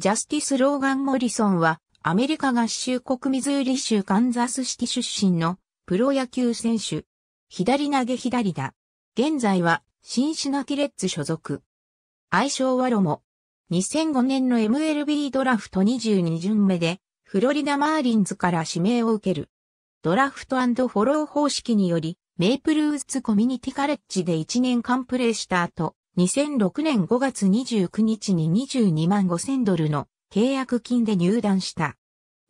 ジャスティス・ローガン・モリソンは、アメリカ合衆国ミズーリ州カンザスシティ出身のプロ野球選手。左投げ左打。現在は、シンシナィレッツ所属。愛称はロモ。2005年の MLB ドラフト22巡目で、フロリダ・マーリンズから指名を受ける。ドラフトフォロー方式により、メイプルウッズコミュニティカレッジで1年間プレーした後、2006年5月29日に22万5000ドルの契約金で入団した。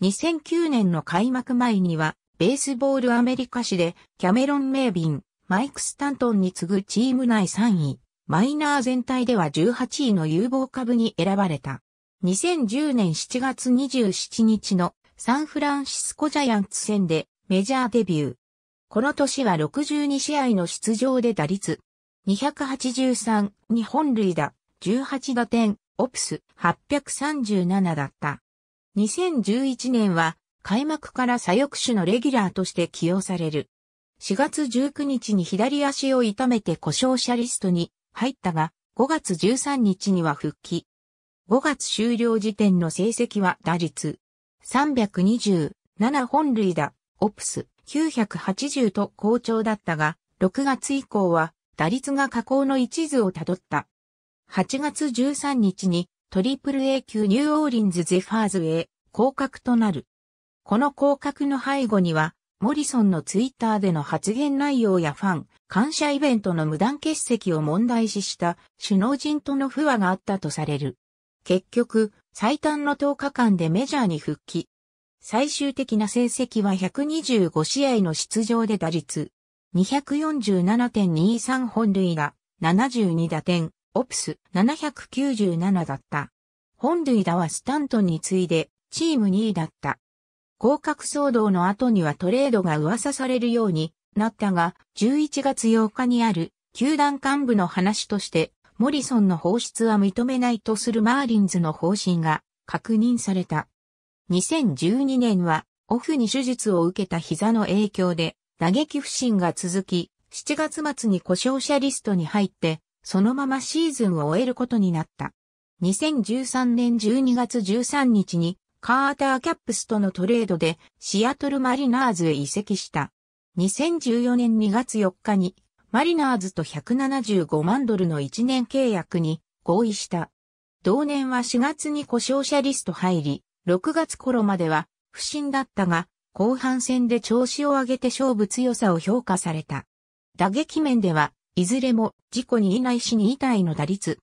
2009年の開幕前には、ベースボールアメリカ市でキャメロン・メイビン、マイク・スタントンに次ぐチーム内3位、マイナー全体では18位の有望株に選ばれた。2010年7月27日のサンフランシスコジャイアンツ戦でメジャーデビュー。この年は62試合の出場で打率283、日本塁打、18打点、オプス、837だった。2011年は、開幕から左翼手のレギュラーとして起用される。4月19日に左足を痛めて故障者リストに入ったが、5月13日には復帰。5月終了時点の成績は打率327本塁打、オプス980と好調だったが、6月以降は打率が下降の一途をたどった。8月13日にトリプル A 級ニューオーリンズゼファーズへ降格となる。この降格の背後には、モリソンのツイッターでの発言内容やファン、感謝イベントの無断欠席を問題視した首脳陣との不和があったとされる。結局、最短の10日間でメジャーに復帰。最終的な成績は125試合の出場で打率、247.23本塁打、72打点、オプス797だった。本塁打はスタントに次いで、チーム2位だった。降格騒動の後にはトレードが噂されるようになったが、11月8日にある、球団幹部の話として、モリソンの放出は認めないとするマーリンズの方針が確認された。2012年は、オフに手術を受けた膝の影響で、打撃不振が続き、7月末に故障者リストに入って、そのままシーズンを終えることになった。2013年12月13日に、カーター・キャップスとのトレードで、シアトル・マリナーズへ移籍した。2014年2月4日に、マリナーズと175万ドルの1年契約に合意した。同年は4月に故障者リスト入り、6月頃までは不振だったが、後半戦で調子を上げて勝負強さを評価された。打撃面では、いずれも事故にいないし2体の打率。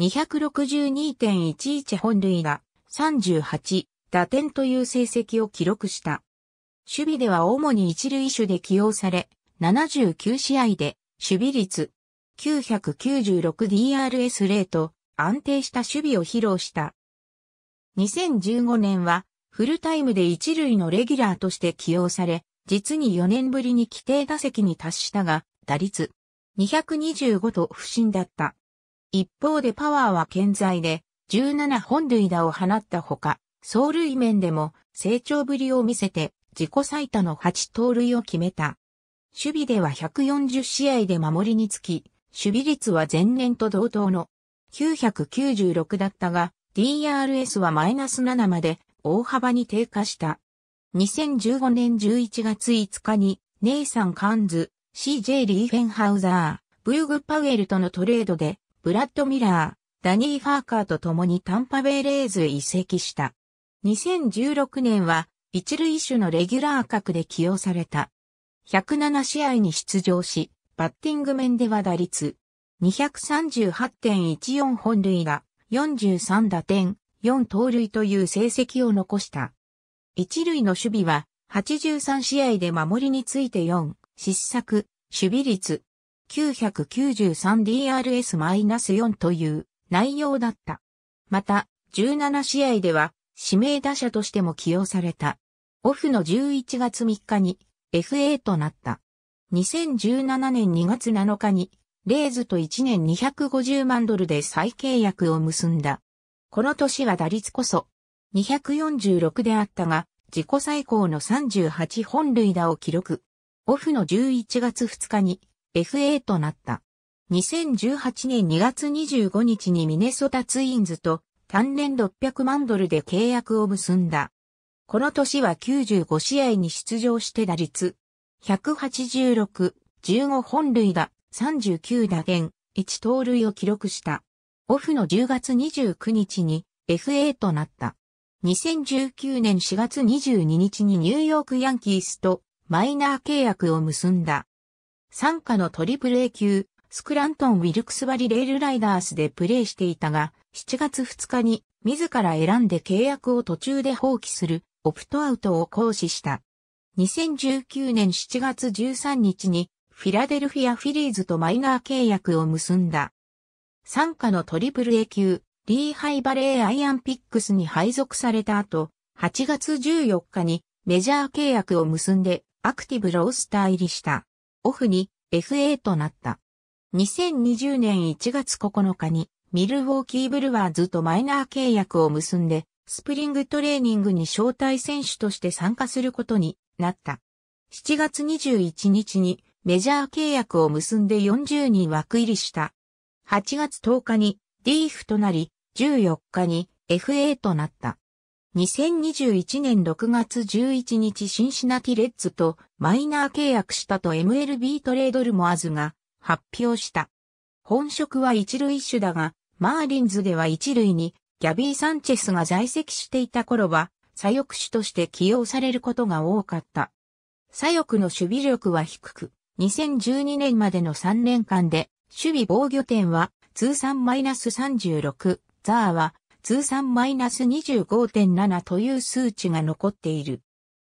262.11本塁打、38、打点という成績を記録した。守備では主に一塁手で起用され、79試合で守備率 996DRS 0と安定した守備を披露した。2015年はフルタイムで一塁のレギュラーとして起用され、実に4年ぶりに規定打席に達したが、打率225と不振だった。一方でパワーは健在で、17本塁打を放ったほか、走塁面でも成長ぶりを見せて、自己最多の8盗塁を決めた。守備では140試合で守りにつき、守備率は前年と同等の996だったが、DRS はマイナス7まで大幅に低下した。2015年11月5日に、ネイサン・カンズ、CJ リーフェンハウザー、ブーグ・パウエルとのトレードで、ブラッド・ミラー、ダニー・ファーカーと共にタンパベイレーズへ移籍した。2016年は、一塁手のレギュラー格で起用された。107試合に出場し、バッティング面では打率238.14本塁打、43打点、4盗塁という成績を残した。一塁の守備は、83試合で守りについて4、失策、守備率、993DRS-4 という内容だった。また、17試合では指名打者としても起用された。オフの11月3日に FA となった。2017年2月7日にレイズと1年250万ドルで再契約を結んだ。この年は打率こそ246であったが、自己最高の38本塁打を記録。オフの11月2日に FA となった。2018年2月25日にミネソタツインズと単年600万ドルで契約を結んだ。この年は95試合に出場して打率186、15本塁打、39打点、1盗塁を記録した。オフの10月29日に FA となった。2019年4月22日にニューヨークヤンキースとマイナー契約を結んだ。参加のトリプル A 級、スクラントン・ウィルクスバリ・レールライダースでプレーしていたが、7月2日に自ら選んで契約を途中で放棄するオプトアウトを行使した。2019年7月13日にフィラデルフィア・フィリーズとマイナー契約を結んだ。参加のトリプル A 級、リーハイバレーアイアンピックスに配属された後、8月14日にメジャー契約を結んでアクティブロースター入りした。オフに FA となった。2020年1月9日にミルウォーキーブルワーズとマイナー契約を結んで、スプリングトレーニングに招待選手として参加することになった。7月21日にメジャー契約を結んで40人枠入りした8月10日に DF となり、14日に FA となった。2021年6月11日シンシナティレッズとマイナー契約したと MLB トレードルモアズが発表した。本職は一塁手だが、マーリンズでは一塁にギャビー・サンチェスが在籍していた頃は左翼手として起用されることが多かった。左翼の守備力は低く、2012年までの3年間で守備防御点は通算マイナス36、ザーは通算マイナス25.7という数値が残っている。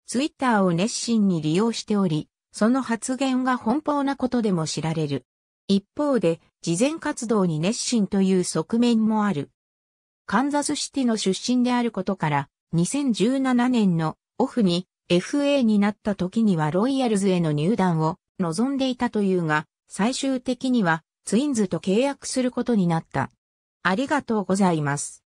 ツイッターを熱心に利用しており、その発言が奔放なことでも知られる。一方で、事前活動に熱心という側面もある。カンザスシティの出身であることから、2017年のオフに FA になった時にはロイヤルズへの入団を望んでいたというが、最終的にはツインズと契約することになった。ありがとうございます。